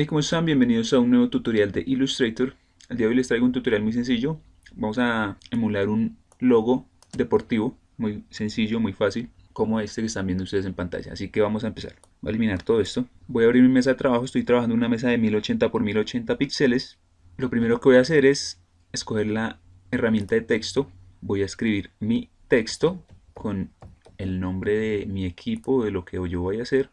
Hey, ¿cómo están? Bienvenidos a un nuevo tutorial de Illustrator. El día de hoy les traigo un tutorial muy sencillo. Vamos a emular un logo deportivo, muy sencillo, muy fácil, como este que están viendo ustedes en pantalla. Así que vamos a empezar. Voy a eliminar todo esto. Voy a abrir mi mesa de trabajo. Estoy trabajando una mesa de 1080 x 1080 píxeles. Lo primero que voy a hacer es escoger la herramienta de texto. Voy a escribir mi texto con el nombre de mi equipo, de lo que yo voy a hacer.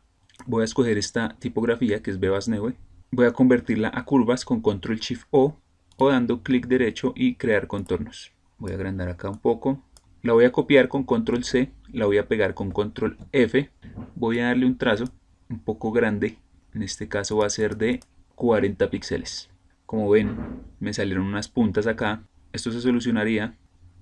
Voy a escoger esta tipografía que es Bebas Neue voy a convertirla a curvas con control shift O o dando clic derecho y crear contornos. Voy a agrandar acá un poco. La voy a copiar con control C, la voy a pegar con control F. Voy a darle un trazo un poco grande, en este caso va a ser de 40 píxeles. Como ven, me salieron unas puntas acá. Esto se solucionaría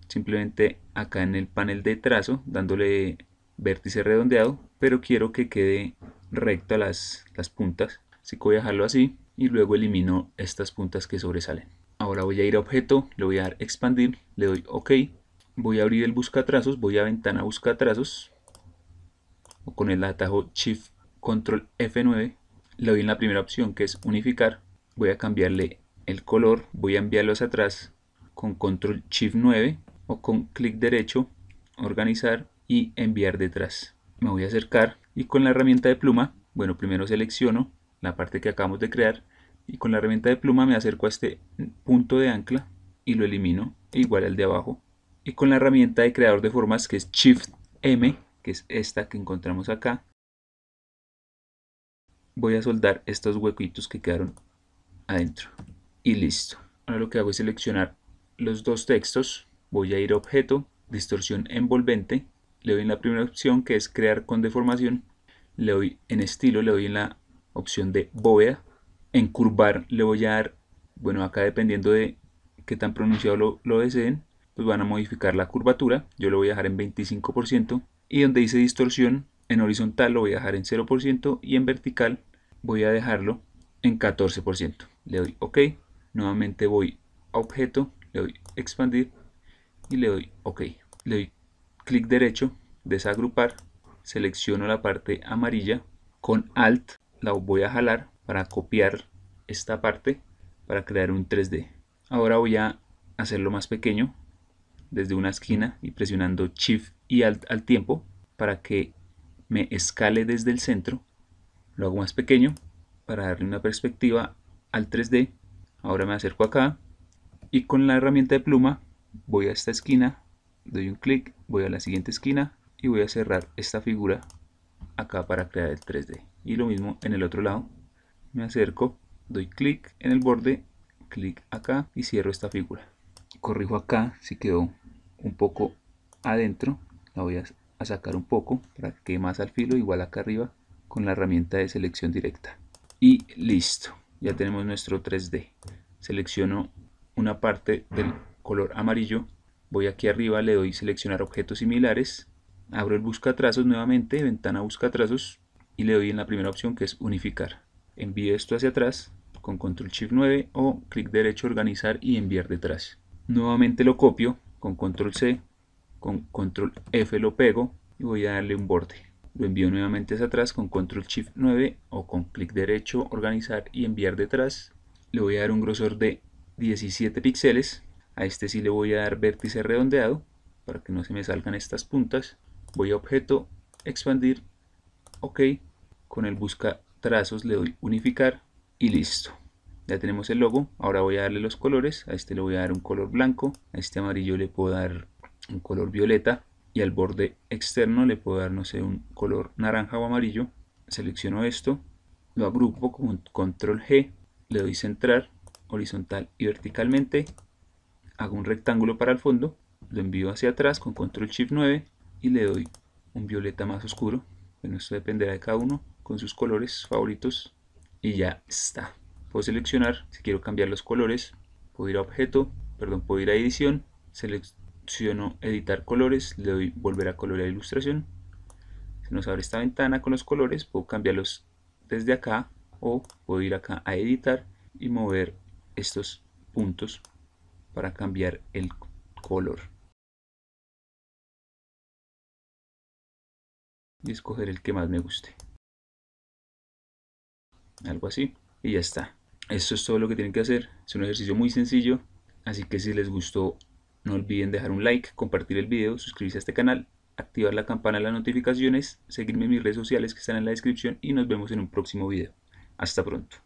simplemente acá en el panel de trazo, dándole vértice redondeado, pero quiero que quede recta las, las puntas Así que voy a dejarlo así y luego elimino estas puntas que sobresalen. Ahora voy a ir a objeto, le voy a dar expandir, le doy OK. Voy a abrir el busca trazos, voy a ventana trazos O con el atajo Shift Control F9. Le doy en la primera opción que es unificar. Voy a cambiarle el color, voy a enviarlo hacia atrás con Control Shift 9 o con clic derecho, organizar y enviar detrás. Me voy a acercar y con la herramienta de pluma, bueno, primero selecciono la parte que acabamos de crear y con la herramienta de pluma me acerco a este punto de ancla y lo elimino igual al de abajo y con la herramienta de creador de formas que es Shift M que es esta que encontramos acá voy a soldar estos huequitos que quedaron adentro y listo ahora lo que hago es seleccionar los dos textos voy a ir a objeto distorsión envolvente le doy en la primera opción que es crear con deformación le doy en estilo le doy en la opción de bóveda. En curvar le voy a dar, bueno, acá dependiendo de qué tan pronunciado lo, lo deseen, pues van a modificar la curvatura. Yo lo voy a dejar en 25%. Y donde dice distorsión, en horizontal lo voy a dejar en 0% y en vertical voy a dejarlo en 14%. Le doy OK. Nuevamente voy a objeto, le doy expandir y le doy OK. Le doy clic derecho, desagrupar, selecciono la parte amarilla, con Alt la voy a jalar para copiar esta parte para crear un 3D. Ahora voy a hacerlo más pequeño desde una esquina y presionando Shift y Alt al tiempo para que me escale desde el centro. Lo hago más pequeño para darle una perspectiva al 3D. Ahora me acerco acá y con la herramienta de pluma voy a esta esquina, doy un clic, voy a la siguiente esquina y voy a cerrar esta figura acá para crear el 3D. Y lo mismo en el otro lado. Me acerco, doy clic en el borde, clic acá y cierro esta figura. Corrijo acá si quedó un poco adentro. La voy a sacar un poco para que más al filo, igual acá arriba, con la herramienta de selección directa. Y listo, ya tenemos nuestro 3D. Selecciono una parte del color amarillo. Voy aquí arriba, le doy seleccionar objetos similares abro el trazos nuevamente, ventana busca trazos y le doy en la primera opción que es unificar. Envío esto hacia atrás con control shift 9 o clic derecho organizar y enviar detrás. Nuevamente lo copio con control C, con control F lo pego y voy a darle un borde. Lo envío nuevamente hacia atrás con control shift 9 o con clic derecho organizar y enviar detrás. Le voy a dar un grosor de 17 píxeles. A este sí le voy a dar vértice redondeado para que no se me salgan estas puntas voy a objeto, expandir, ok, con el busca trazos le doy unificar y listo. Ya tenemos el logo, ahora voy a darle los colores, a este le voy a dar un color blanco, a este amarillo le puedo dar un color violeta y al borde externo le puedo dar, no sé, un color naranja o amarillo. Selecciono esto, lo agrupo con control G, le doy centrar horizontal y verticalmente, hago un rectángulo para el fondo, lo envío hacia atrás con control shift 9 y le doy un violeta más oscuro. Bueno, esto dependerá de cada uno con sus colores favoritos y ya está. Puedo seleccionar si quiero cambiar los colores, puedo ir a objeto, perdón, puedo ir a edición, selecciono editar colores, le doy volver a colorear ilustración. Se nos abre esta ventana con los colores, puedo cambiarlos desde acá o puedo ir acá a editar y mover estos puntos para cambiar el color. y escoger el que más me guste. Algo así. Y ya está. Esto es todo lo que tienen que hacer. Es un ejercicio muy sencillo. Así que si les gustó, no olviden dejar un like, compartir el video, suscribirse a este canal, activar la campana de las notificaciones, seguirme en mis redes sociales que están en la descripción y nos vemos en un próximo video. Hasta pronto.